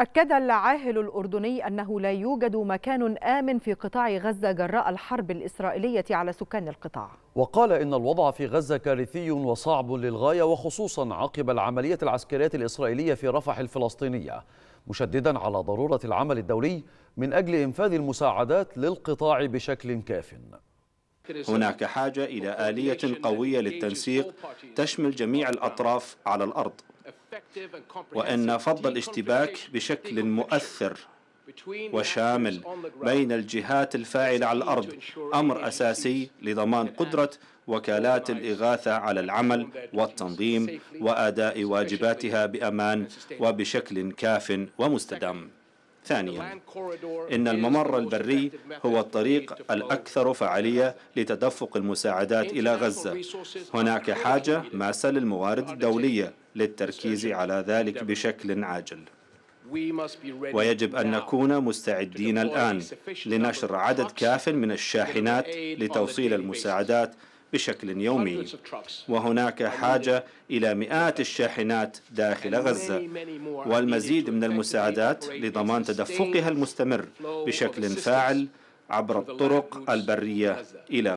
أكد العاهل الأردني أنه لا يوجد مكان آمن في قطاع غزة جراء الحرب الإسرائيلية على سكان القطاع وقال إن الوضع في غزة كارثي وصعب للغاية وخصوصا عقب العملية العسكرية الإسرائيلية في رفح الفلسطينية مشددا على ضرورة العمل الدولي من أجل إنفاذ المساعدات للقطاع بشكل كافٍ هناك حاجة إلى آلية قوية للتنسيق تشمل جميع الأطراف على الأرض وأن فض الاشتباك بشكل مؤثر وشامل بين الجهات الفاعلة على الأرض أمر أساسي لضمان قدرة وكالات الإغاثة على العمل والتنظيم وأداء واجباتها بأمان وبشكل كاف ومستدام ثانيا إن الممر البري هو الطريق الأكثر فعالية لتدفق المساعدات إلى غزة هناك حاجة ماسة للموارد الدولية للتركيز على ذلك بشكل عاجل ويجب أن نكون مستعدين الآن لنشر عدد كاف من الشاحنات لتوصيل المساعدات بشكل يومي وهناك حاجة إلى مئات الشاحنات داخل غزة والمزيد من المساعدات لضمان تدفقها المستمر بشكل فاعل عبر الطرق البرية إلى